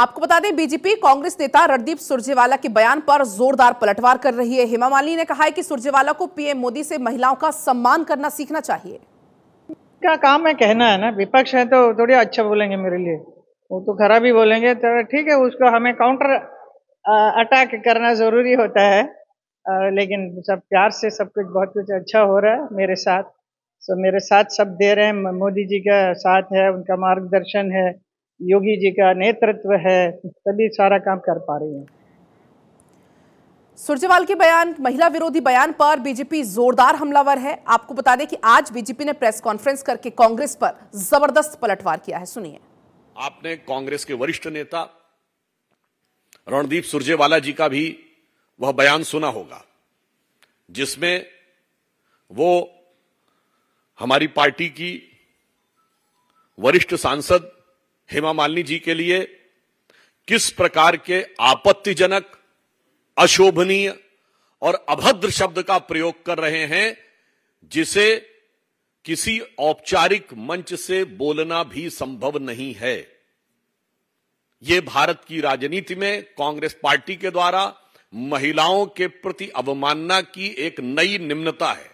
आपको बता दें बीजेपी कांग्रेस नेता रणदीप सुरजेवाला के बयान पर जोरदार पलटवार कर रही है हेमा मालिनी ने कहा है कि सुरजेवाला को पीएम मोदी से महिलाओं का सम्मान करना सीखना चाहिए क्या काम है कहना है ना विपक्ष है तो थोड़ी अच्छा बोलेंगे मेरे लिए वो तो खराब ही बोलेंगे तो ठीक है उसको हमें काउंटर अटैक करना जरूरी होता है आ, लेकिन सब प्यार से सब कुछ बहुत कुछ अच्छा हो रहा है मेरे साथ सो मेरे साथ सब दे रहे हैं मोदी जी का साथ है उनका मार्गदर्शन है योगी जी का नेतृत्व है तभी सारा काम कर पा रही हैं सुरजेवाल के बयान महिला विरोधी बयान पर बीजेपी जोरदार हमलावर है आपको बता दें कि आज बीजेपी ने प्रेस कॉन्फ्रेंस करके कांग्रेस पर जबरदस्त पलटवार किया है सुनिए आपने कांग्रेस के वरिष्ठ नेता रणदीप सुरजेवाला जी का भी वह बयान सुना होगा जिसमें वो हमारी पार्टी की वरिष्ठ सांसद हेमा मालिनी जी के लिए किस प्रकार के आपत्तिजनक अशोभनीय और अभद्र शब्द का प्रयोग कर रहे हैं जिसे किसी औपचारिक मंच से बोलना भी संभव नहीं है यह भारत की राजनीति में कांग्रेस पार्टी के द्वारा महिलाओं के प्रति अवमानना की एक नई निम्नता है